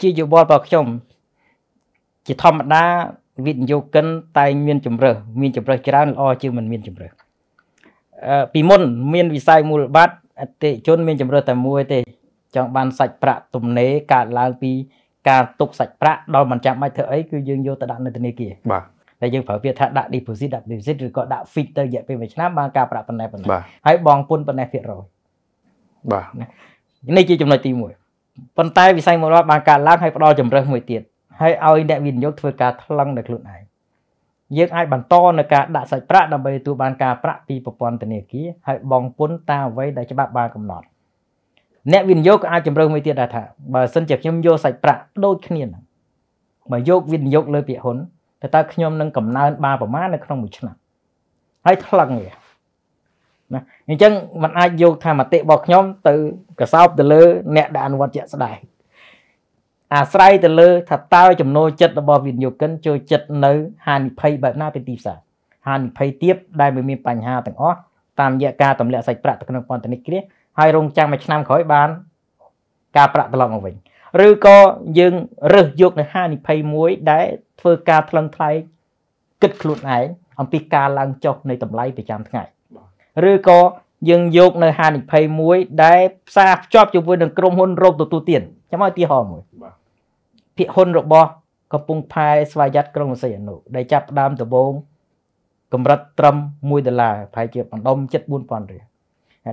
ជាយោបល់របស់ខ្ញុំ ជាធម្មតាវិទ្យុកិនតែមានជំរើសមានជំរើសច្រើនល្អជាងមិនមានជំរើសពីមុន មាន វិស័យមូលបត្រអតិជនមានជំរើសតែមួយទេចង់បានសាច់ប្រាក់ទំនេរកើតឡើងពី ការទុកសាច់ប្រាក់ដល់មិនចាំបាច់ធ្វើអីគឺយើងយកទៅដាក់នៅធនាគារបាទតែយើងប្រើពាក្យថាដាក់ deposit ដាក់ deposit ឬក៏ដាក់ fix ទៅរយៈពេល1ឆ្នាំបានការប្រាក់ប៉ុណ្ណេះប៉ុណ្ណេះហើយបងពុនប៉ុណ្ណេះភាគរយបាទនេះជាចំណុចទី1ប៉ុន្តែវិស័យមូលរដ្ឋបានកើតឡើងហើយផ្ដល់ជំរើសមួយទៀតហើយឲ្យអ្នកវិនិយោគធ្វើការថ្លឹងដល់ខ្លួនឯងយើងអាចបន្តនៅការដាក់សាច់ប្រាក់ដើម្បីទទួលបានការប្រាក់ពីប្រព័ន្ធធនាគារហើយបង់ពន្ធតាមអ្វីដែលច្បាប់បានកំណត់អ្នកវិនិយោគក៏អាចជំរើសមួយទៀតដែរថាបើសិនជាខ្ញុំយកសាច់ប្រាក់ដូចគ្នានឹងបើយកវិនិយោគលើពាក្យហ៊ុនតើតើខ្ញុំនឹងកំណើនបានប្រមាណនៅក្នុងមួយឆ្នាំហើយថ្លឹងវាណាអញ្ចឹងมันអាចយកថាមតិរបស់ខ្ញុំទៅកសោបទៅលើ អ្នកដែលអនុវត្តជាក់ស្ដែងអាស្រ័យទៅលើថាតើចំណូលចិត្តរបស់វិនិយោគិនចូលចិត្តនៅហានិភ័យបែបណាពីទីផ្សារហានិភ័យទៀតដែលមានបញ្ហាទាំងអស់តាមរយៈការទម្លាក់សាច់ប្រាក់ទៅក្នុងពន្ធនាគារហើយរងចាំមួយឆ្នាំក្រោយបាន ការប្រាក់ត្រឡប់មកវិញ ឬក៏យើងរើសយកនៅហានិភ័យមួយដែលធ្វើការថ្លឹងថ្លែងគិតខ្លួនឯងអំពីការឡើងចុះនៃតម្លៃប្រចាំថ្ងៃឬក៏យើងយកនៅហានិភ័យមួយដែលផ្សារភ្ជាប់ជាមួយនឹងក្រុមហ៊ុនរោគទទួលទានចាំមកឧទាហរណ៍មួយបាទភាគហ៊ុនរបស់កំពង់ផែស្វយ័តក្រុងសីហនុដែលចាប់ផ្ដើមដំបូងកម្រិតត្រឹម1ដុល្លារប្រហែលជាបណ្ដុំ74000រៀល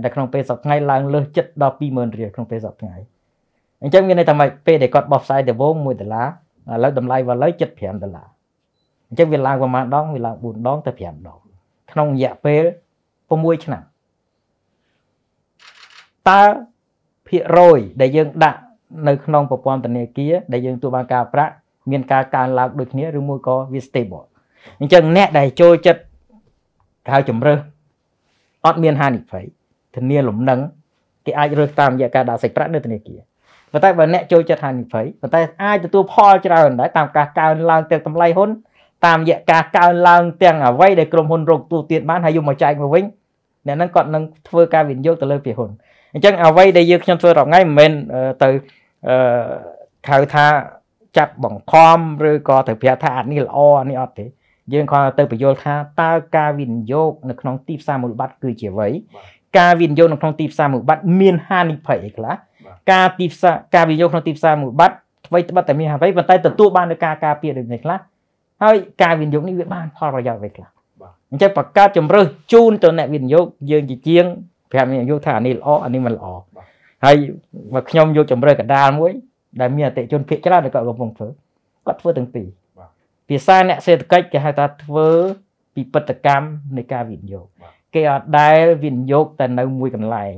តែក្នុងពេលសប្ដាហ៍ឡើងលើសចិត្តដល់20000រៀលក្នុងពេលសប្ដាហ៍អញ្ចឹងមានន័យថាម៉េចពេលដែលគាត់បោះផ្សាយដំបូង1ដុល្លារឥឡូវតម្លៃវាលើ75ដុល្លារអញ្ចឹងវាឡើងប្រហែលដង វាឡើង4ដងទៅ5ដងក្នុងរយៈពេល6ឆ្នាំតើភាគរយដែលយើងដាក់នៅក្នុងប្រព័ន្ធធនាគារដែលយើងទទួលបានការប្រាក់មានការកើនឡើងដូចគ្នាឬមួយក៏វា stable អញ្ចឹងអ្នកដែលចូលចិត្តកៅជំរើសអត់មានហានិភ័យធានាលំនឹងគេអាចរើសតាមរយៈការដាក់សាច់ប្រាក់នៅធនាគារប៉ុន្តែបើអ្នកចូលចិត្តហានិភ័យប៉ុន្តែអាចទទួលផលច្រើនដែរតាមការកើនឡើងទាំងតម្លៃហ៊ុនតាមរយៈការកើនឡើងទាំងអ្វីដែលក្រុមហ៊ុនរកទូទានបានហើយយកមកចែកមកវិញអ្នកហ្នឹងគាត់នឹងធ្វើការវិនិយោគទៅលើភាគហ៊ុនអញ្ចឹងអ្វីដែលយើងខ្ញុំធ្វើរាល់ថ្ងៃមិនមែនទៅអឺហៅថាចាប់បង្ខំឬក៏ទៅប្រាប់ថាអានេះល្អអានេះអត់ទេ យើងគ្រាន់តែទៅបញ្យល់ថាតើការវិនិយោគនៅក្នុងទីផ្សារមូលបត្រគឺជាអ្វីការវិនិយោគនៅក្នុងទីផ្សារមូលបត្រមានហានិភ័យអីខ្លះការទីផ្សារការវិនិយោគក្នុងទីផ្សារមូលបត្រអ្វីត្បិតតែមានហានិភ័យប៉ុន្តែទទួលបាននូវការការពារដូចនេះខ្លះហើយការវិនិយោគនេះវាបានផលប្រយោជន៍អ្វីខ្លះអញ្ចឹងបង្កើតជំរើសជូនទៅអ្នកវិនិយោគយើងជាជាងប្រាប់អ្នកវិនិយោគថាអានេះល្អអានេះមិនល្អហើយមកខ្ញុំយកជំរើសកដាលមួយ ដែលមានអតិជនភាគច្រើនគាត់កំពុងធ្វើគាត់ធ្វើទាំងពីរភាសាអ្នកសេដ្ឋកិច្ចគេហៅថាធ្វើពិពិធកម្មនៃការវិនិយោគគេអត់ដែលវិនិយោគតែនៅមួយកន្លែង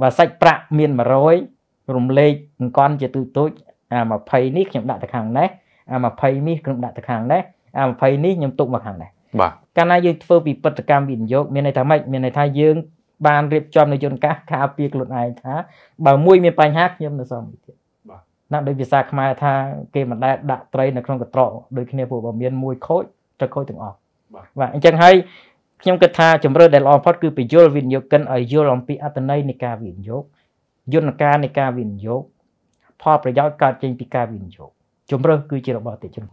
បើសាច់ប្រាក់មាន100រំលែកអង្គនជាទូទូចអា20នេះខ្ញុំដាក់ទៅខាងនេះអា20នេះខ្ញុំដាក់ទៅខាងនេះអា20នេះខ្ញុំទុកមកខាងនេះបាទកាលណាយើងធ្វើពីបិទកម្មវិនិយោគមានន័យថាម៉េចមានន័យថាយើង បានរៀបចំនៅយន្តការការពារខ្លួនឯងថាបើមួយមានបញ្ហាខ្ញុំនៅសមទៀតបាទណាដោយភាសាខ្មែរថាគេមិនដែលដាក់ត្រីនៅក្នុងកត្រកដូចគ្នាព្រោះបើមានមួយខូចត្រូវខូចទាំងអស់បាទអញ្ចឹងហើយខ្ញុំគិតថាជំរឿនដែលល្អបំផុតគឺបញ្យលវិនិយោគិនឲ្យយល់អំពីអត្តន័យនៃការវិនិយោគយន្តការនៃការវិនិយោគផលប្រយោជន៍កើតចេញពីការវិនិយោគជំរឿនគឺជារបស់អតិថិជន